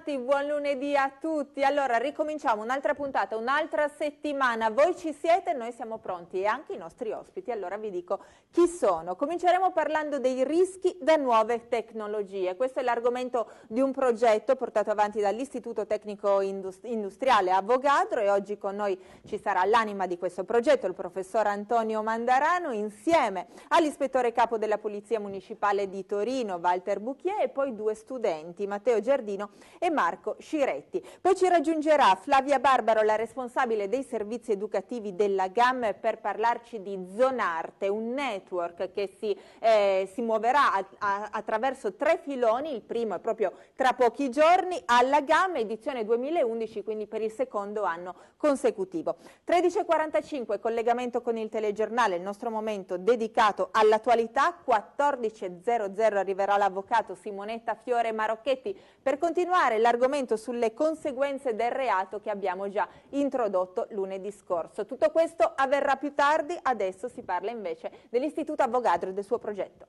bentornati, buon lunedì a tutti. Allora, ricominciamo un'altra puntata, un'altra settimana. Voi ci siete, noi siamo pronti e anche i nostri ospiti. Allora vi dico chi sono. Cominceremo parlando dei rischi da nuove tecnologie. Questo è l'argomento di un progetto portato avanti dall'Istituto Tecnico Industriale Avogadro e oggi con noi ci sarà l'anima di questo progetto, il professor Antonio Mandarano, insieme all'ispettore capo della Polizia Municipale di Torino, Walter Bucchier, e poi due studenti, Matteo Giardino e Marco Sciretti. Poi ci raggiungerà Flavia Barbaro, la responsabile dei servizi educativi della GAM, per parlarci di Zonarte, un network che si, eh, si muoverà a, a, attraverso tre filoni, il primo è proprio tra pochi giorni, alla GAM, edizione 2011, quindi per il secondo anno consecutivo. 13.45, collegamento con il telegiornale, il nostro momento dedicato all'attualità, 14.00 arriverà l'avvocato Simonetta Fiore Marocchetti per continuare affrontare l'argomento sulle conseguenze del reato che abbiamo già introdotto lunedì scorso. Tutto questo avverrà più tardi, adesso si parla invece dell'Istituto Avogadro e del suo progetto.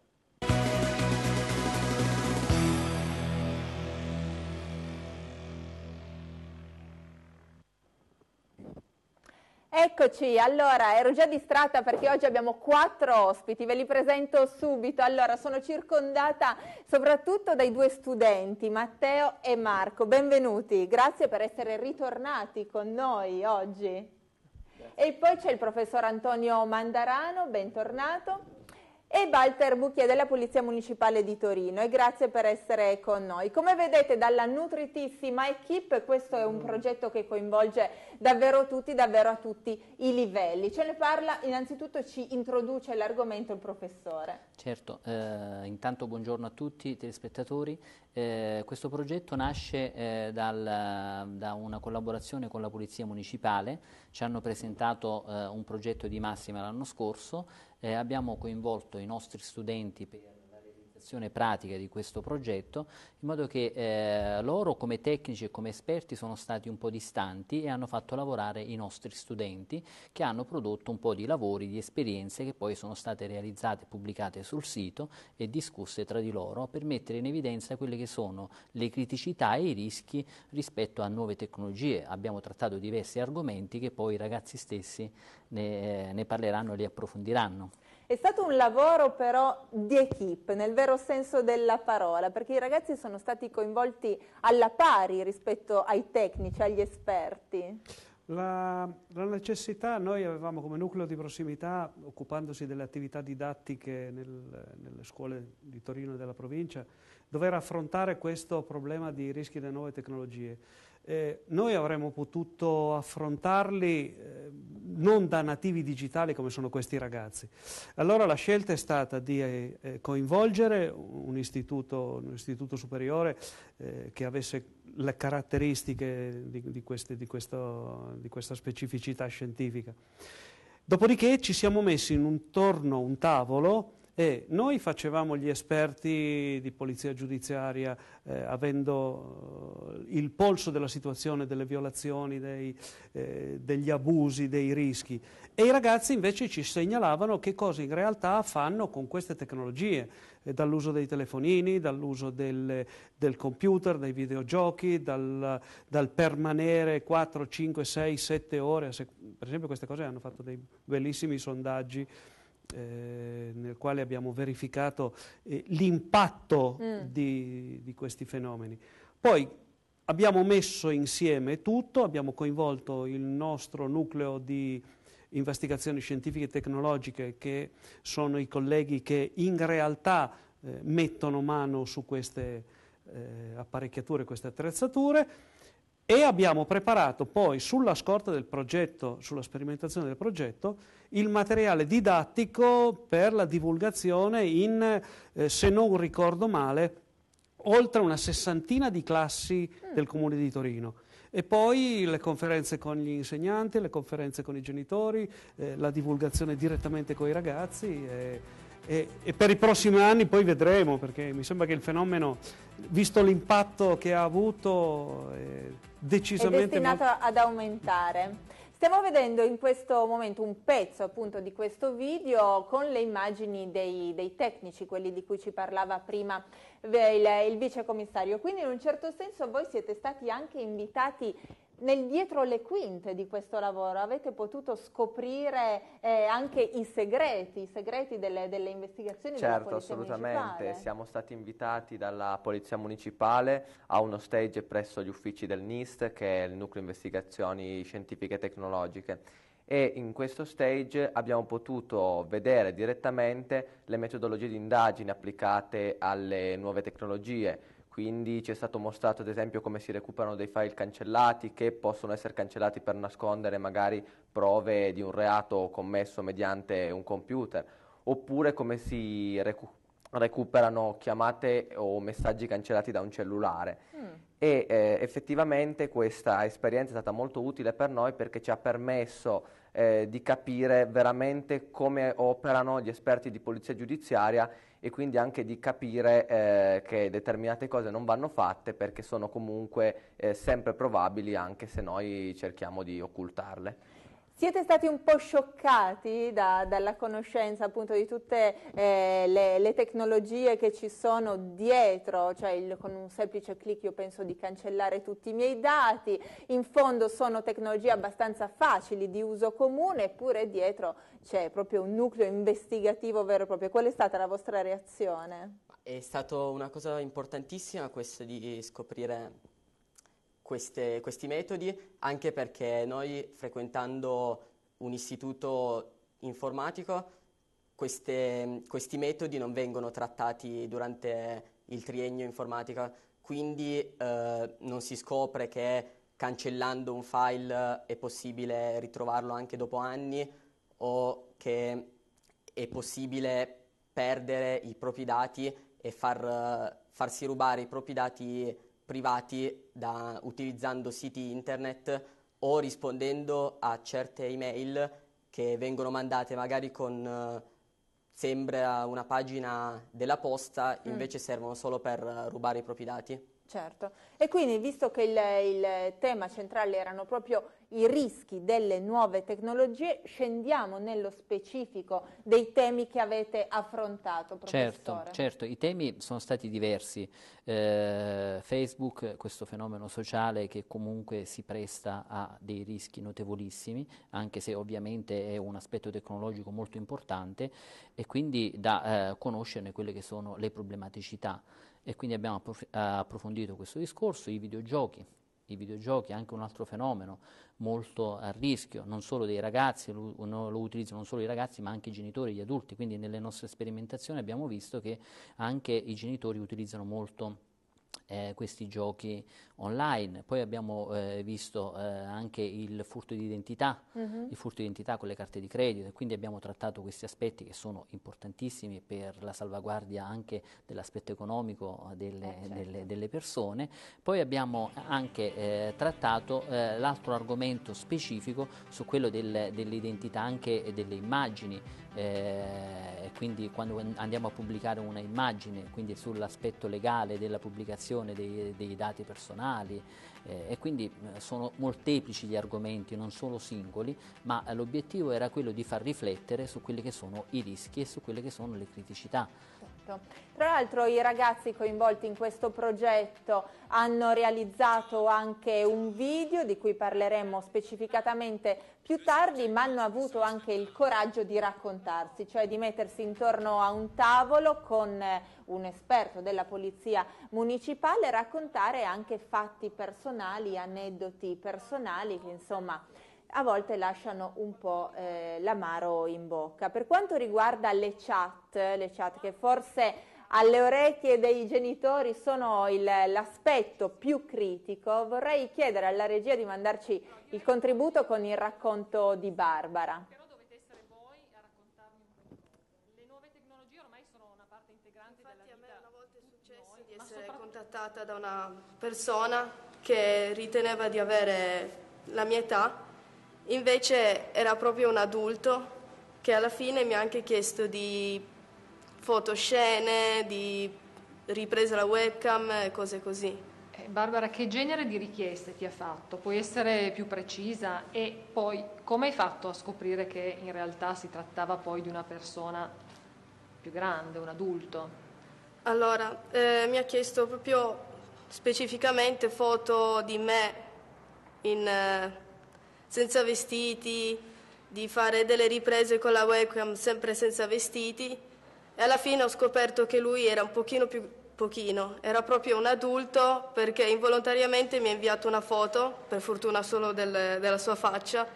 Eccoci, allora ero già distratta perché oggi abbiamo quattro ospiti, ve li presento subito. Allora, sono circondata soprattutto dai due studenti, Matteo e Marco. Benvenuti, grazie per essere ritornati con noi oggi. E poi c'è il professor Antonio Mandarano, bentornato e Walter Bucchia della Polizia Municipale di Torino e grazie per essere con noi. Come vedete dalla nutritissima equip questo è un progetto che coinvolge davvero tutti, davvero a tutti i livelli. Ce ne parla innanzitutto, ci introduce l'argomento il professore. Certo, eh, intanto buongiorno a tutti i telespettatori. Eh, questo progetto nasce eh, dal, da una collaborazione con la Polizia Municipale, ci hanno presentato eh, un progetto di massima l'anno scorso, eh, abbiamo coinvolto i nostri studenti per realizzazione pratica di questo progetto, in modo che eh, loro come tecnici e come esperti sono stati un po' distanti e hanno fatto lavorare i nostri studenti che hanno prodotto un po' di lavori, di esperienze che poi sono state realizzate, pubblicate sul sito e discusse tra di loro per mettere in evidenza quelle che sono le criticità e i rischi rispetto a nuove tecnologie. Abbiamo trattato diversi argomenti che poi i ragazzi stessi ne, eh, ne parleranno e li approfondiranno. È stato un lavoro però di equip, nel vero senso della parola, perché i ragazzi sono stati coinvolti alla pari rispetto ai tecnici, agli esperti. La, la necessità, noi avevamo come nucleo di prossimità, occupandosi delle attività didattiche nel, nelle scuole di Torino e della provincia, dover affrontare questo problema di rischi delle nuove tecnologie eh, noi avremmo potuto affrontarli eh, non da nativi digitali come sono questi ragazzi. Allora la scelta è stata di eh, eh coinvolgere un istituto, un istituto superiore eh, che avesse le caratteristiche di, di, queste, di, questo, di questa specificità scientifica. Dopodiché ci siamo messi in un torno un tavolo e noi facevamo gli esperti di polizia giudiziaria, eh, avendo eh, il polso della situazione, delle violazioni, dei, eh, degli abusi, dei rischi. E i ragazzi invece ci segnalavano che cosa in realtà fanno con queste tecnologie, eh, dall'uso dei telefonini, dall'uso del, del, computer, dei videogiochi, dal, dal, permanere 4, 5, 6, 7 ore. per esempio queste cose hanno fatto dei bellissimi sondaggi eh, nel quale abbiamo verificato eh, l'impatto mm. di, di, questi fenomeni. Poi abbiamo messo insieme tutto, abbiamo coinvolto il nostro nucleo di investigazioni scientifiche e tecnologiche che sono i colleghi che in realtà eh, mettono mano su queste eh, apparecchiature, queste attrezzature e abbiamo preparato poi sulla scorta del progetto, sulla sperimentazione del progetto, il materiale didattico per la divulgazione in, eh, se non ricordo male, oltre una sessantina di classi mm. del Comune di Torino. E poi le conferenze con gli insegnanti, le conferenze con i genitori, eh, la divulgazione direttamente con i ragazzi. Eh, e, e, per i prossimi anni poi vedremo, perché mi sembra che il fenomeno, visto l'impatto che ha avuto, è eh, decisamente... È destinato molto... ad aumentare. Stiamo vedendo in questo momento un pezzo appunto di questo video con le immagini dei, dei tecnici, quelli di cui ci parlava prima eh, il, il vicecommissario. Quindi in un certo senso voi siete stati anche invitati nel dietro le quinte di questo lavoro avete potuto scoprire eh, anche i segreti, i segreti delle, delle investigazioni certo, della Polizia assolutamente. Municipale. Siamo stati invitati dalla Polizia Municipale a uno stage presso gli uffici del NIST, che è il Nucleo Investigazioni Scientifiche e Tecnologiche e in questo stage abbiamo potuto vedere direttamente le metodologie di indagine applicate alle nuove tecnologie, quindi ci è stato mostrato ad esempio come si recuperano dei file cancellati che possono essere cancellati per nascondere magari prove di un reato commesso mediante un computer, oppure come si recu recuperano chiamate o messaggi cancellati da un cellulare. Mm. E eh, effettivamente questa esperienza è stata molto utile per noi perché ci ha permesso eh, di capire veramente come operano gli esperti di polizia giudiziaria e quindi anche di capire eh, che determinate cose non vanno fatte perché sono comunque eh, sempre probabili anche se noi cerchiamo di occultarle. Siete stati un po' scioccati da, dalla conoscenza appunto di tutte eh, le, le, tecnologie che ci sono dietro, cioè il, con un semplice clic io penso di cancellare tutti i miei dati, in fondo sono tecnologie abbastanza facili di uso comune, eppure dietro c'è proprio un nucleo investigativo vero e proprio. Qual è stata la vostra reazione? È stata una cosa importantissima questa di scoprire queste, questi metodi anche perché noi frequentando un istituto informatico queste, questi metodi non vengono trattati durante il triennio informatica, quindi eh, non si scopre che cancellando un file è possibile ritrovarlo anche dopo anni o che è possibile perdere i propri dati e far, farsi rubare i propri dati privati da, utilizzando siti internet o rispondendo a certe email che vengono mandate magari con eh, sembra una pagina della posta, mm. invece mm. servono solo per eh, rubare i propri dati. Certo, e quindi visto che il, il, tema centrale erano proprio i rischi delle nuove tecnologie, scendiamo nello specifico dei temi che avete affrontato, certo, professore. Certo, certo. i temi sono stati diversi. Eh, Facebook, questo fenomeno sociale che comunque si presta a dei rischi notevolissimi, anche se ovviamente è un aspetto tecnologico molto importante, e quindi da eh, conoscerne quelle che sono le problematicità e quindi abbiamo approf- eh, approfondito questo discorso, i videogiochi. I videogiochi è anche un altro fenomeno molto a rischio, non solo dei ragazzi, lo, lo, utilizzano non solo i ragazzi ma anche i genitori, gli adulti, quindi nelle nostre sperimentazioni abbiamo visto che anche i genitori utilizzano molto eh, questi giochi online. Poi abbiamo eh, visto eh, anche il furto di identità, uh-huh. il furto di identità con le carte di credito e quindi abbiamo trattato questi aspetti che sono importantissimi per la salvaguardia anche dell'aspetto economico eh, delle, eh, certo. delle, delle persone. Poi abbiamo anche eh, trattato l'altro argomento specifico su quello del, dell'identità anche delle immagini eh, quindi quando andiamo a pubblicare una immagine, quindi sull'aspetto legale della pubblicazione dei, dei dati personali eh, e quindi eh, sono molteplici gli argomenti, non solo singoli, ma l'obiettivo era quello di far riflettere su quelli che sono i rischi e su quelle che sono le criticità Certo. Tra l'altro i ragazzi coinvolti in questo progetto hanno realizzato anche un video di cui parleremo specificatamente più tardi, ma hanno avuto anche il coraggio di raccontarsi, cioè di mettersi intorno a un tavolo con eh, un esperto della polizia municipale e raccontare anche fatti personali, aneddoti personali che insomma a volte lasciano un po' eh, l'amaro in bocca. Per quanto riguarda le chat, le chat che forse alle orecchie dei genitori sono il, l'aspetto più critico, vorrei chiedere alla regia di mandarci il contributo con il racconto di Barbara. Però dovete essere voi a raccontarmi un po'. Le nuove tecnologie ormai sono una parte integrante della vita. a me una volta è successo di essere contattata da una persona che riteneva di avere la mia età Invece era proprio un adulto che alla fine mi ha anche chiesto di fotoscene, di riprese la webcam e cose così. Eh, Barbara, che genere di richieste ti ha fatto? Puoi essere più precisa? E poi come hai fatto a scoprire che in realtà si trattava poi di una persona più grande, un adulto? Allora, eh, mi ha chiesto proprio specificamente foto di me in... Eh, senza vestiti, di fare delle riprese con la webcam sempre senza vestiti e alla fine ho scoperto che lui era un pochino più pochino, era proprio un adulto perché involontariamente mi ha inviato una foto, per fortuna solo del, della sua faccia,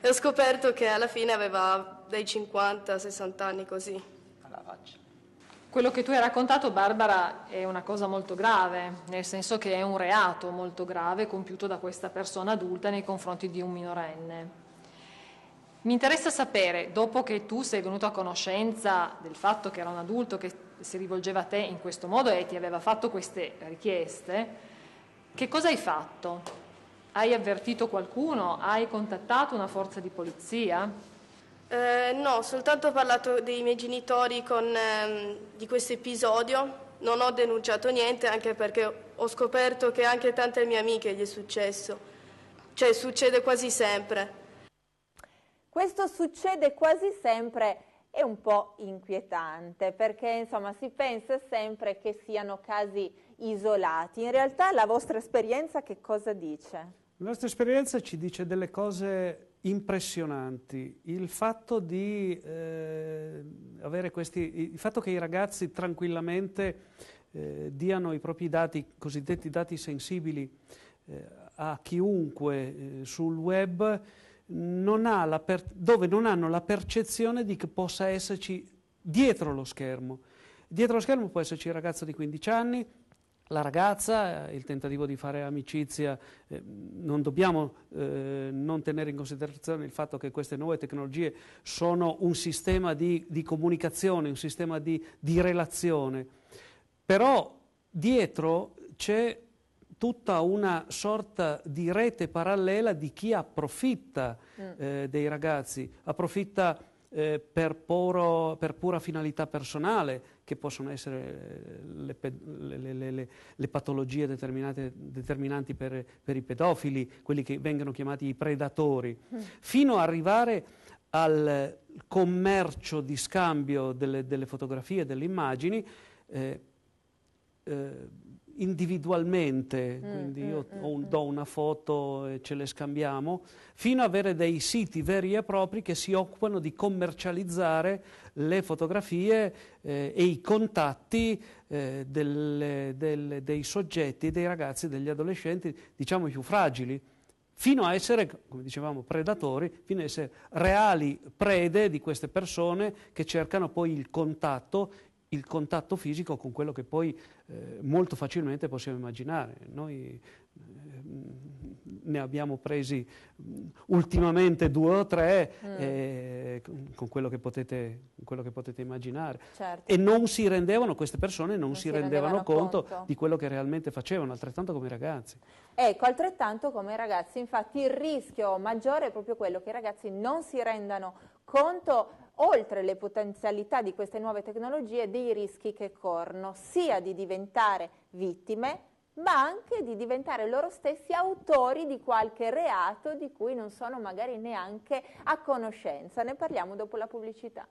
e ho scoperto che alla fine aveva dai 50-60 anni così. Quello che tu hai raccontato, Barbara, è una cosa molto grave, nel senso che è un reato molto grave compiuto da questa persona adulta nei confronti di un minorenne. Mi interessa sapere, dopo che tu sei venuto a conoscenza del fatto che era un adulto che si rivolgeva a te in questo modo e ti aveva fatto queste richieste, che cosa hai fatto? Hai avvertito qualcuno? Hai contattato una forza di polizia? Eh, no, soltanto ho parlato dei miei genitori con, ehm, di questo episodio, non ho denunciato niente anche perché ho scoperto che anche tante mie amiche gli è successo, cioè succede quasi sempre. Questo succede quasi sempre è un po' inquietante perché insomma si pensa sempre che siano casi isolati. In realtà la vostra esperienza che cosa dice? La nostra esperienza ci dice delle cose impressionanti. Il fatto, di, eh, questi, il fatto che i ragazzi tranquillamente eh, diano i propri dati, i cosiddetti dati sensibili, eh, a chiunque eh, sul web, non per, dove non hanno la percezione di che possa esserci dietro lo schermo. Dietro lo schermo può esserci il ragazzo di 15 anni, la ragazza, eh, il tentativo di fare amicizia, eh, non dobbiamo eh, non tenere in considerazione il fatto che queste nuove tecnologie sono un sistema di, di comunicazione, un sistema di, di relazione, però dietro c'è tutta una sorta di rete parallela di chi approfitta mm. eh, dei ragazzi, approfitta eh, per, puro, per, pura finalità personale, che possono essere le, le, le, le patologie determinanti per, per, i pedofili, quelli che vengono chiamati i predatori, mm. fino ad arrivare al commercio di scambio delle, delle fotografie, delle immagini, eh, eh, individualmente, mm, quindi mm, io mm, un, mm. do una foto e ce le scambiamo, fino ad avere dei siti veri e propri che si occupano di commercializzare le fotografie eh, e i contatti eh, delle, delle, dei soggetti, dei ragazzi, degli adolescenti, diciamo più fragili fino a essere, come dicevamo, predatori, fino a essere reali prede di queste persone che cercano poi il contatto, il contatto fisico con quello che poi eh, molto facilmente possiamo immaginare. Noi eh, ne abbiamo presi mm, ultimamente due o tre mm. eh, con, quello potete, quello che potete, immaginare. Certo. E non si rendevano, queste persone non, non si, si, rendevano, rendevano conto, conto, di quello che realmente facevano, altrettanto come i ragazzi. Ecco, altrettanto come i ragazzi, infatti il rischio maggiore è proprio quello che i ragazzi non si rendano conto oltre le potenzialità di queste nuove tecnologie, dei rischi che corrono, sia di diventare vittime, ma anche di diventare loro stessi autori di qualche reato di cui non sono magari neanche a conoscenza. Ne parliamo dopo la pubblicità.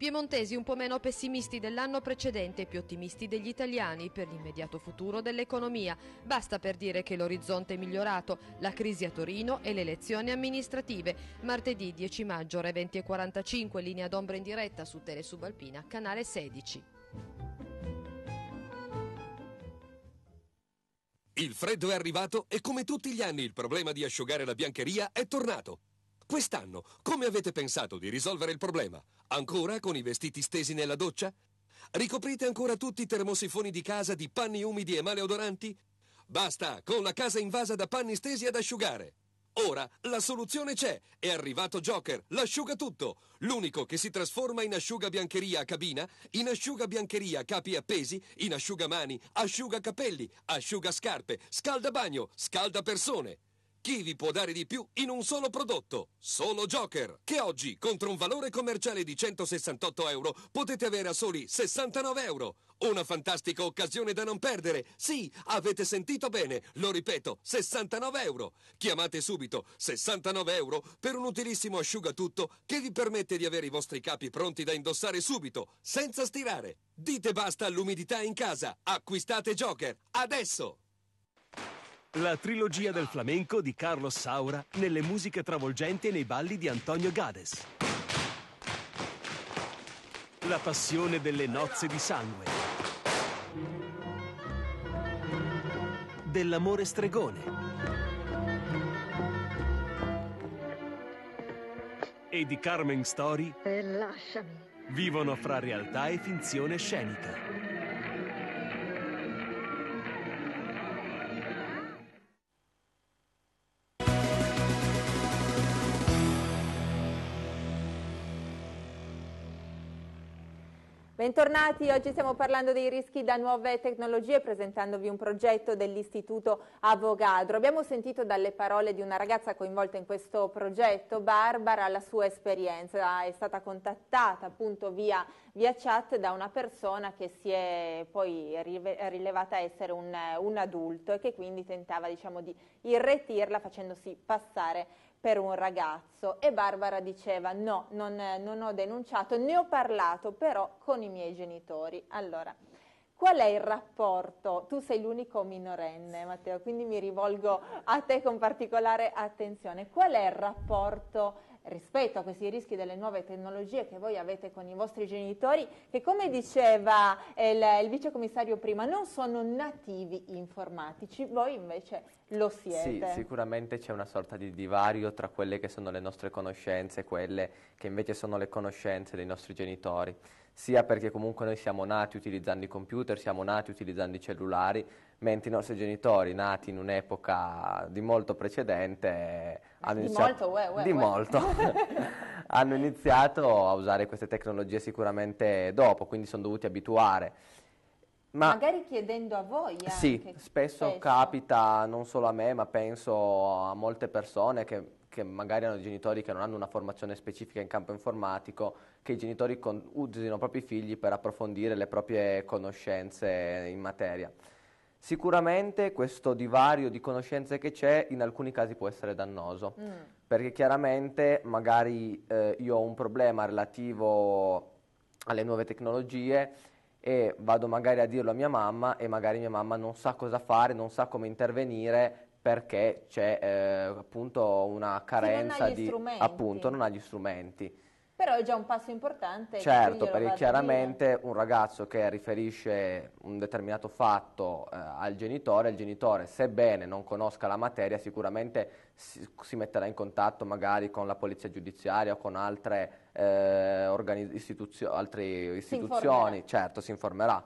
Piemontesi un po' meno pessimisti dell'anno precedente e più ottimisti degli italiani per l'immediato futuro dell'economia. Basta per dire che l'orizzonte è migliorato, la crisi a Torino e le elezioni amministrative. Martedì 10 maggio, ore 20.45, linea d'ombra in diretta su Telesubalpina, canale 16. Il freddo è arrivato e come tutti gli anni il problema di asciugare la biancheria è tornato. Quest'anno come avete pensato di risolvere il problema? Ancora con i vestiti stesi nella doccia? Ricoprite ancora tutti i termosifoni di casa di panni umidi e maleodoranti? Basta con la casa invasa da panni stesi ad asciugare! Ora la soluzione c'è, è arrivato Joker, l'asciugatutto, l'unico che si trasforma in asciuga biancheria a cabina, in asciuga biancheria a capi appesi, in asciugamani, asciugacapelli, asciugascarpe, scalda persone! Chi vi può dare di più in un solo prodotto? Solo Joker, che oggi, contro un valore commerciale di 168 euro, potete avere a soli 69 euro. Una fantastica occasione da non perdere. Sì, avete sentito bene, lo ripeto, 69 euro. Chiamate subito 69 euro per un utilissimo asciugatutto che vi permette di avere i vostri capi pronti da indossare subito, senza stirare. Dite basta all'umidità in casa. Acquistate Joker, adesso! La trilogia del flamenco di Carlos Saura nelle musiche travolgenti e nei balli di Antonio Gades. La passione delle nozze di sangue. Dell'amore stregone. E di Carmen Story. E lasciami. Vivono fra realtà e finzione scenica. Bentornati, oggi stiamo parlando dei rischi da nuove tecnologie presentandovi un progetto dell'Istituto Avogadro. Abbiamo sentito dalle parole di una ragazza coinvolta in questo progetto, Barbara, la sua esperienza. È stata contattata appunto via, via chat da una persona che si è poi rilevata essere un, un adulto e che quindi tentava diciamo, di irretirla facendosi passare per un ragazzo e Barbara diceva no, non, non ho denunciato, ne ho parlato però con i miei genitori. Allora, Qual è il rapporto? Tu sei l'unico minorenne, Matteo, quindi mi rivolgo a te con particolare attenzione. Qual è il rapporto rispetto a questi rischi delle nuove tecnologie che voi avete con i vostri genitori, che come diceva il, il vicecommissario prima, non sono nativi informatici, voi invece lo siete. Sì, sicuramente c'è una sorta di divario tra quelle che sono le nostre conoscenze e quelle che invece sono le conoscenze dei nostri genitori sia perché comunque noi siamo nati utilizzando i computer, siamo nati utilizzando i cellulari, mentre i nostri genitori nati in un'epoca di molto precedente hanno di iniziato, molto, uè, uè, di uè. molto hanno iniziato a usare queste tecnologie sicuramente dopo, quindi sono dovuti abituare. Ma Magari chiedendo a voi. Anche Sì, spesso, spesso capita non solo a me, ma penso a molte persone che che magari hanno genitori che non hanno una formazione specifica in campo informatico, che i genitori con, usino i propri figli per approfondire le proprie conoscenze in materia. Sicuramente questo divario di conoscenze che c'è in alcuni casi può essere dannoso, mm. perché chiaramente magari eh, io ho un problema relativo alle nuove tecnologie e vado magari a dirlo a mia mamma e magari mia mamma non sa cosa fare, non sa come intervenire perché c'è eh, appunto una carenza di... non ha gli di appunto non ha gli strumenti. Però è già un passo importante. Certo, perché chiaramente un ragazzo che riferisce un determinato fatto eh, al genitore, il genitore sebbene non conosca la materia sicuramente si, si, metterà in contatto magari con la polizia giudiziaria o con altre, eh, organi- istituzio- altre istituzioni, si certo si informerà.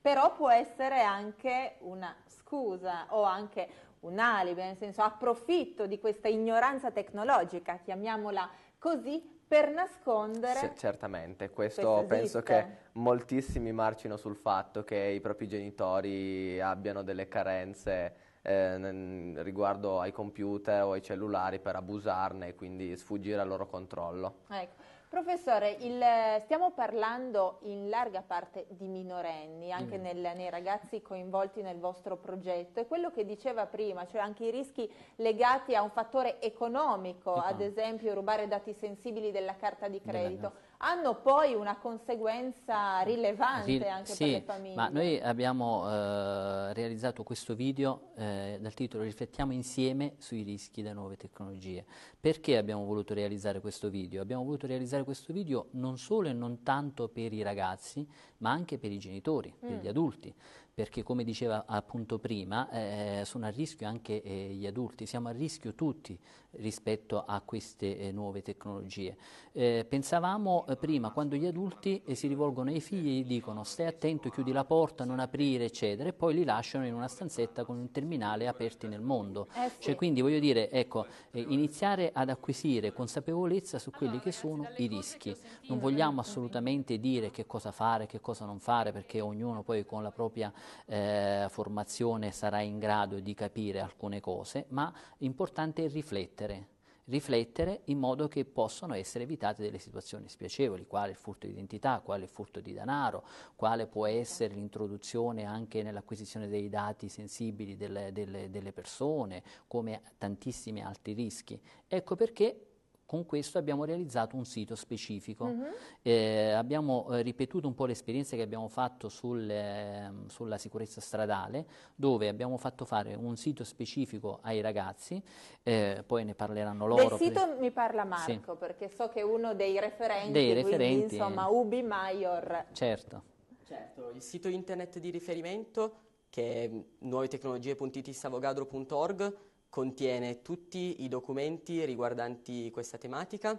Però può essere anche una scusa o anche un alibi, nel senso approfitto di questa ignoranza tecnologica, chiamiamola così, per nascondere... Se, certamente, questo, questo penso che moltissimi marcino sul fatto che i propri genitori abbiano delle carenze eh, riguardo ai computer o ai cellulari per abusarne e quindi sfuggire al loro controllo. Ecco. Professore, il, stiamo parlando in larga parte di minorenni, anche mm. nel, nei ragazzi coinvolti nel vostro progetto e quello che diceva prima, cioè anche i rischi legati a un fattore economico, ad esempio rubare dati sensibili della carta di credito, hanno poi una conseguenza rilevante anche sì, per le famiglie. Ma noi abbiamo eh, realizzato questo video eh, dal titolo Riflettiamo insieme sui rischi delle nuove tecnologie. Perché abbiamo voluto realizzare questo video? Abbiamo voluto realizzare fare questo video non solo e non tanto per i ragazzi, ma anche per i genitori, mm. per gli mm. adulti, perché come diceva appunto prima eh, sono a rischio anche eh, gli adulti, siamo a rischio tutti rispetto a queste eh, nuove tecnologie. Eh, pensavamo eh, prima quando gli adulti eh, si rivolgono ai figli e gli dicono stai attento, chiudi la porta, non aprire eccetera e poi li lasciano in una stanzetta con un terminale aperti nel mondo. Sì. Cioè, quindi voglio dire, ecco, iniziare ad acquisire consapevolezza su quelli che sono i rischi. Non vogliamo assolutamente dire che cosa fare, che cosa non fare perché ognuno poi con la propria eh, formazione sarà in grado di capire alcune cose, ma importante è riflettere, riflettere in modo che possano essere evitate delle situazioni spiacevoli, quale il furto di identità, quale il furto di denaro, quale può essere l'introduzione anche nell'acquisizione dei dati sensibili delle, delle, delle persone, come tantissimi altri rischi. Ecco perché con questo abbiamo realizzato un sito specifico. Mm -hmm. eh, abbiamo eh, ripetuto un po' le esperienze che abbiamo fatto sul, eh, sulla sicurezza stradale, dove abbiamo fatto fare un sito specifico ai ragazzi, eh, poi ne parleranno loro. Del sito per... mi parla Marco, sì. perché so che è uno dei referenti, dei referenti quindi, insomma Ubi Maior. Certo. Certo, il sito internet di riferimento che è nuovetecnologie.itissavogadro.org contiene tutti i documenti riguardanti questa tematica,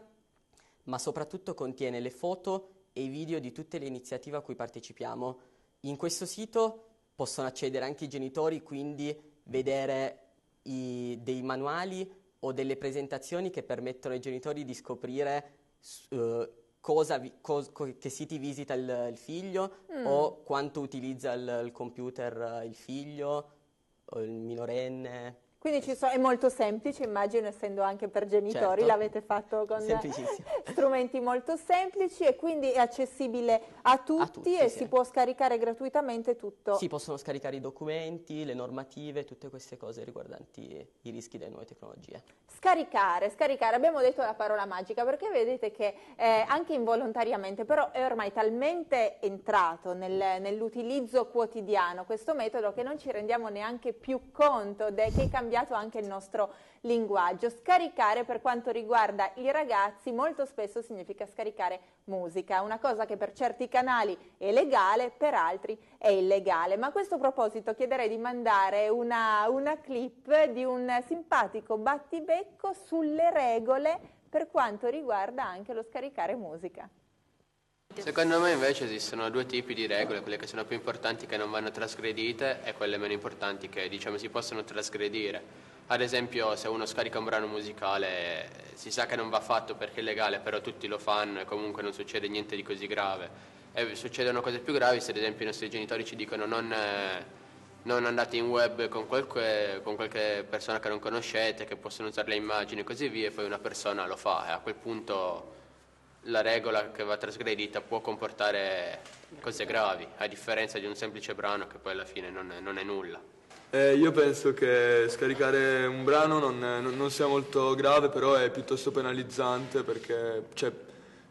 ma soprattutto contiene le foto e i video di tutte le iniziative a cui partecipiamo. In questo sito possono accedere anche i genitori, quindi vedere i, dei manuali o delle presentazioni che permettono ai genitori di scoprire uh, cosa, cos, che siti visita il, il figlio mm. o quanto utilizza il, il computer il figlio o il minorenne. Quindi so, è molto semplice, immagino, essendo anche per genitori, certo. l'avete fatto con strumenti molto semplici e quindi è accessibile a tutti, a tutti e sì. si può scaricare gratuitamente tutto. Si possono scaricare i documenti, le normative, tutte queste cose riguardanti i rischi delle nuove tecnologie. Scaricare, scaricare, abbiamo detto la parola magica perché vedete che eh, anche involontariamente, però è ormai talmente entrato nel, nell'utilizzo quotidiano questo metodo che non ci rendiamo neanche più conto dei cambiamenti cambiato anche il nostro linguaggio. Scaricare per quanto riguarda i ragazzi molto spesso significa scaricare musica, una cosa che per certi canali è legale, per altri è illegale. Ma a questo proposito chiederei di mandare una, una clip di un simpatico battibecco sulle regole per quanto riguarda anche lo scaricare musica. Secondo me invece esistono due tipi di regole, quelle che sono più importanti che non vanno trasgredite e quelle meno importanti che diciamo si possono trasgredire. Ad esempio se uno scarica un brano musicale si sa che non va fatto perché è legale, però tutti lo fanno e comunque non succede niente di così grave. E succedono cose più gravi se ad esempio i nostri genitori ci dicono non, non andate in web con qualche, con qualche persona che non conoscete, che possono usare le immagini e così via, e poi una persona lo fa e a quel punto la regola che va trasgredita può comportare cose gravi, a differenza di un semplice brano che poi alla fine non è, non è nulla. Eh, io penso che scaricare un brano non, non, sia molto grave, però è piuttosto penalizzante perché, cioè,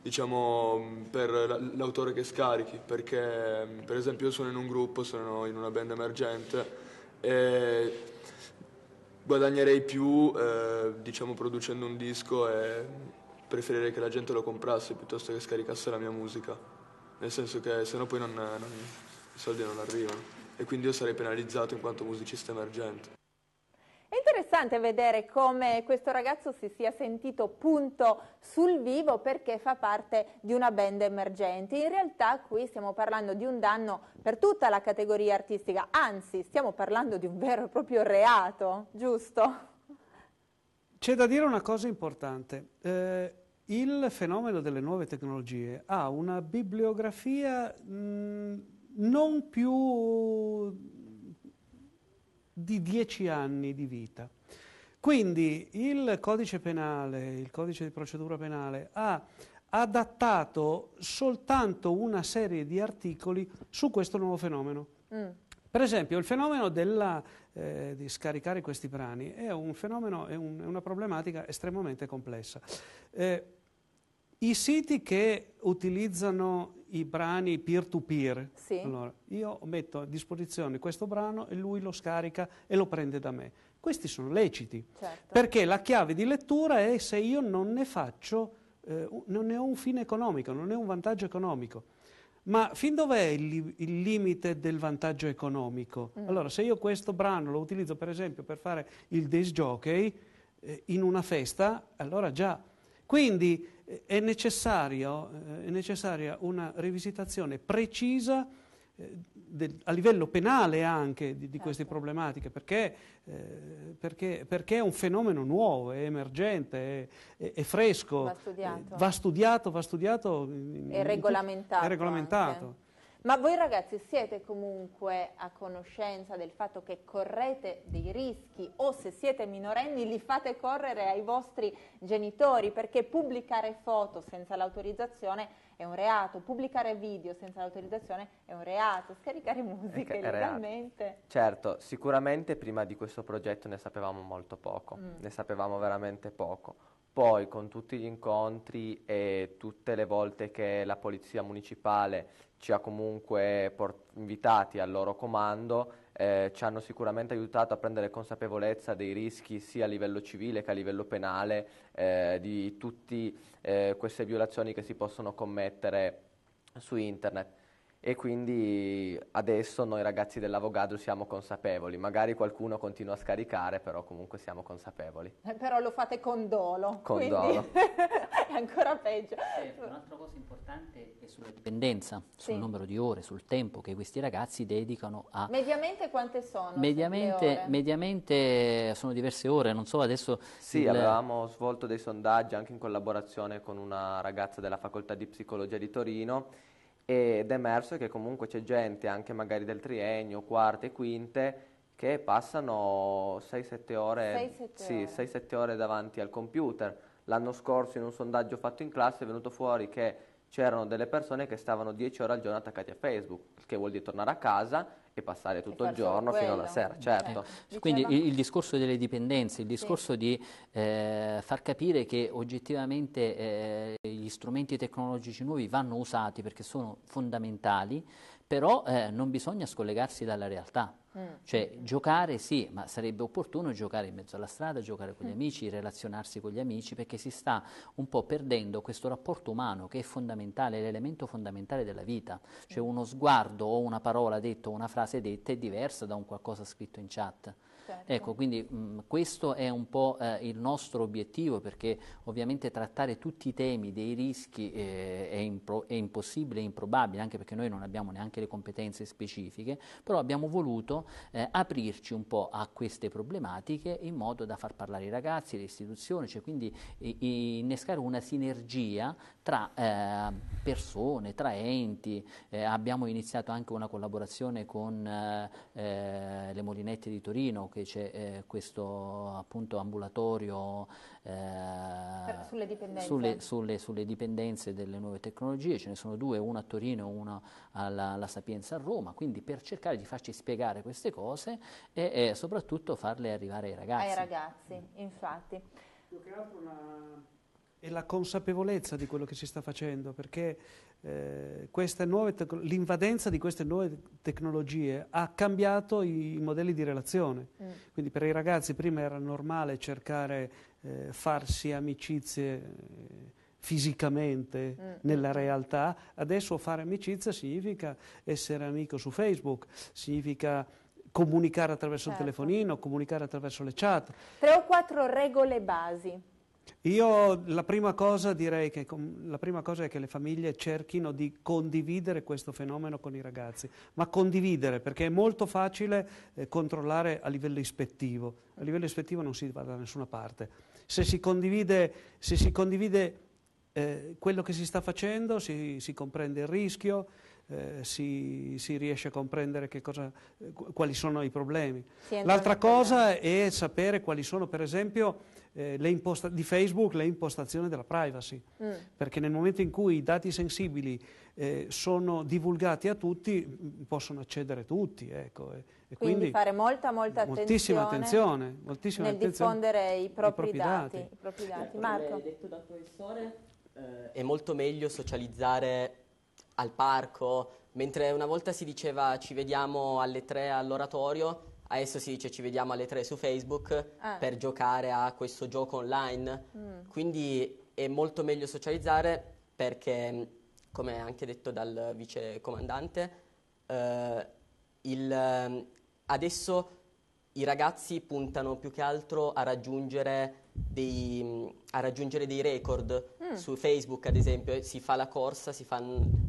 diciamo, per l'autore che scarichi, perché per esempio io sono in un gruppo, sono in una band emergente e guadagnerei più eh, diciamo, producendo un disco e preferirei che la gente lo comprasse piuttosto che scaricasse la mia musica, nel senso che sennò poi non, non, i soldi non arrivano e quindi io sarei penalizzato in quanto musicista emergente. È interessante vedere come questo ragazzo si sia sentito punto sul vivo perché fa parte di una band emergente. In realtà qui stiamo parlando di un danno per tutta la categoria artistica, anzi stiamo parlando di un vero e proprio reato, giusto? C'è da dire una cosa importante. Eh, il fenomeno delle nuove tecnologie ha una bibliografia mh, mm, non più di dieci anni di vita. Quindi il codice penale, il codice di procedura penale ha adattato soltanto una serie di articoli su questo nuovo fenomeno. Mm. Per esempio il fenomeno della, eh, di scaricare questi brani è un fenomeno, è, un, è una problematica estremamente complessa. Eh, I siti che utilizzano i brani peer-to-peer, sì. allora, io metto a disposizione questo brano e lui lo scarica e lo prende da me. Questi sono leciti, certo. perché la chiave di lettura è se io non ne faccio, eh, non ne ho un fine economico, non ne ho un vantaggio economico. Ma fin dov'è il, il, limite del vantaggio economico? Mm. Allora, se io questo brano lo utilizzo per esempio per fare il disc jockey eh, in una festa, allora già. Quindi eh, è, eh, necessaria una rivisitazione precisa eh, del, a livello penale anche di, di certo. queste problematiche, perché, eh, perché, perché, è un fenomeno nuovo, è emergente, è, è, è fresco, va studiato, eh, va studiato, va studiato è regolamentato. È regolamentato. Ma voi ragazzi siete comunque a conoscenza del fatto che correte dei rischi o se siete minorenni li fate correre ai vostri genitori perché pubblicare foto senza l'autorizzazione è un reato, pubblicare video senza l'autorizzazione è un reato, scaricare musica illegalmente. Certo, sicuramente prima di questo progetto ne sapevamo molto poco, mm. ne sapevamo veramente poco. Poi con tutti gli incontri e tutte le volte che la Polizia Municipale ci ha comunque invitati al loro comando, eh, ci hanno sicuramente aiutato a prendere consapevolezza dei rischi sia a livello civile che a livello penale eh, di tutte eh, queste violazioni che si possono commettere su internet e quindi adesso noi ragazzi dell'Avogadro siamo consapevoli, magari qualcuno continua a scaricare, però comunque siamo consapevoli. Eh, però lo fate con dolo. Con dolo. è ancora peggio. Certo, un'altra cosa importante è sulla dipendenza, sul sì. numero di ore, sul tempo che questi ragazzi dedicano a... Mediamente quante sono? Mediamente, mediamente sono diverse ore, non so adesso... Sì, il... avevamo svolto dei sondaggi anche in collaborazione con una ragazza della facoltà di psicologia di Torino ed è emerso che comunque c'è gente anche magari del triennio, quarte, quinte che passano 6-7 ore, sì, ore, davanti al computer. L'anno scorso in un sondaggio fatto in classe è venuto fuori che c'erano delle persone che stavano 10 ore al giorno attaccate a Facebook, il che vuol dire tornare a casa, e passare tutto e il giorno quello. fino alla sera, eh, certo. Ecco. Quindi il, il, discorso delle dipendenze, il discorso sì. di eh, far capire che oggettivamente eh, gli strumenti tecnologici nuovi vanno usati perché sono fondamentali, però eh, non bisogna scollegarsi dalla realtà. Mm. Cioè giocare sì, ma sarebbe opportuno giocare in mezzo alla strada, giocare con gli mm. amici, relazionarsi con gli amici, perché si sta un po' perdendo questo rapporto umano che è fondamentale, è l'elemento fondamentale della vita. Cioè mm. uno sguardo o una parola detta o una frase detta è diversa da un qualcosa scritto in chat. Certo. Ecco, quindi mh, mm, questo è un po' eh, il nostro obiettivo perché ovviamente trattare tutti i temi dei rischi eh, è, impro- è, impossibile, è improbabile, anche perché noi non abbiamo neanche le competenze specifiche, però abbiamo voluto eh, aprirci un po' a queste problematiche in modo da far parlare i ragazzi, le istituzioni, cioè quindi innescare una sinergia tra eh, persone, tra enti, eh, abbiamo iniziato anche una collaborazione con eh, eh le Molinette di Torino che c'è eh, questo appunto ambulatorio eh, sulle dipendenze. Sulle, sulle, sulle, dipendenze delle nuove tecnologie, ce ne sono due, una a Torino e una alla, alla, Sapienza a Roma, quindi per cercare di farci spiegare queste cose e, e soprattutto farle arrivare ai ragazzi. Ai ragazzi, infatti e la consapevolezza di quello che si sta facendo, perché eh, tec- l'invadenza di queste nuove tecnologie ha cambiato i, i modelli di relazione. Mm. Quindi per i ragazzi prima era normale cercare eh, farsi amicizie eh, fisicamente mm. nella realtà, adesso fare amicizia significa essere amico su Facebook, significa comunicare attraverso certo. il telefonino, comunicare attraverso le chat. Tre o quattro regole basi io la prima cosa direi che la prima cosa è che le famiglie cerchino di condividere questo fenomeno con i ragazzi, ma condividere perché è molto facile eh, controllare a livello ispettivo, a livello ispettivo non si va da nessuna parte. Se si condivide, se si condivide eh, quello che si sta facendo si, si comprende il rischio, eh, si, si, riesce a comprendere cosa, quali sono i problemi. L'altra cosa è sapere quali sono per esempio eh, di Facebook le impostazioni della privacy, mm. perché nel momento in cui i dati sensibili eh, sono divulgati a tutti mm, possono accedere tutti. Ecco, e, e quindi, quindi, fare molta, molta moltissima attenzione, attenzione moltissima nel attenzione diffondere i propri, i propri dati. dati. I propri dati. Eh, Marco. detto dal professore, eh, è molto meglio socializzare al parco, mentre una volta si diceva ci vediamo alle tre all'oratorio, adesso si dice ci vediamo alle tre su Facebook ah. per giocare a questo gioco online. Mm. Quindi è molto meglio socializzare perché, come anche detto dal vicecomandante, eh, il, adesso i ragazzi puntano più che altro a raggiungere dei, a raggiungere dei record Mm. Su Facebook, ad esempio, si fa la corsa, si fa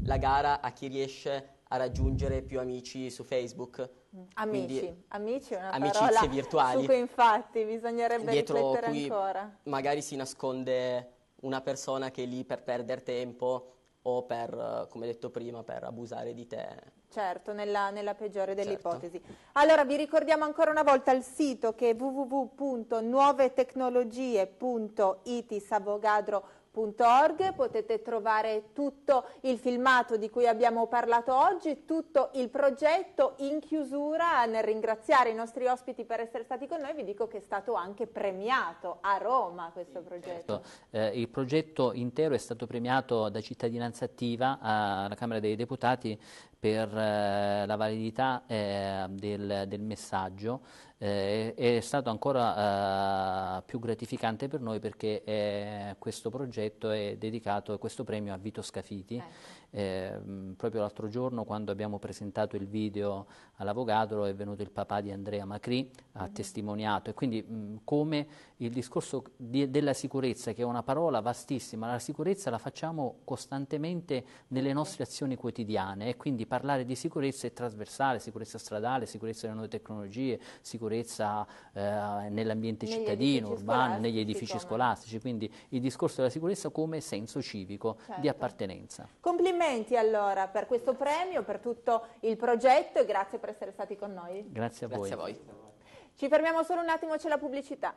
la gara a chi riesce a raggiungere più amici su Facebook. Mm. Amici, Quindi, amici è una amicizie virtuali. su cui infatti bisognerebbe Dietro riflettere ancora. magari si nasconde una persona che è lì per perdere tempo o per, come detto prima, per abusare di te. Certo, nella, nella peggiore delle certo. ipotesi. Allora vi ricordiamo ancora una volta il sito che è www.nuovetecnologie.itisavogadro.com www.radioradioradio.org potete trovare tutto il filmato di cui abbiamo parlato oggi, tutto il progetto in chiusura nel ringraziare i nostri ospiti per essere stati con noi, vi dico che è stato anche premiato a Roma questo progetto. Certo. Eh, il progetto intero è stato premiato da Cittadinanza Attiva alla Camera dei Deputati per eh, la validità eh, del, del messaggio eh, è stato ancora eh, più gratificante per noi perché eh, questo progetto è dedicato, questo premio a Vito Scafiti ecco. Eh, proprio l'altro giorno quando abbiamo presentato il video all'Avogadro è venuto il papà di Andrea Macri, ha mm. testimoniato e quindi mh, mm, come il discorso di, della sicurezza che è una parola vastissima, la sicurezza la facciamo costantemente nelle nostre azioni quotidiane e quindi parlare di sicurezza è trasversale, sicurezza stradale, sicurezza delle nuove tecnologie, sicurezza eh, nell'ambiente cittadino, urbano, negli edifici scolastici, quindi il discorso della sicurezza come senso civico certo. di appartenenza. Complimenti complimenti allora per questo premio, per tutto il progetto e grazie per essere stati con noi. Grazie a, grazie voi. a voi. Ci fermiamo solo un attimo, c'è la pubblicità.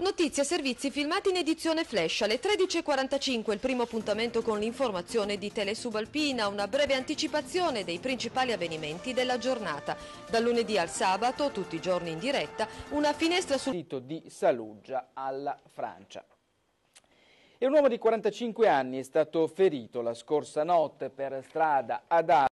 Notizie, servizi, filmati in edizione flash. Alle 13.45 il primo appuntamento con l'informazione di Telesubalpina, una breve anticipazione dei principali avvenimenti della giornata. Dal lunedì al sabato, tutti i giorni in diretta, una finestra sul sito di Saluggia alla Francia. E un uomo di 45 anni è stato ferito la scorsa notte per strada ad Arco.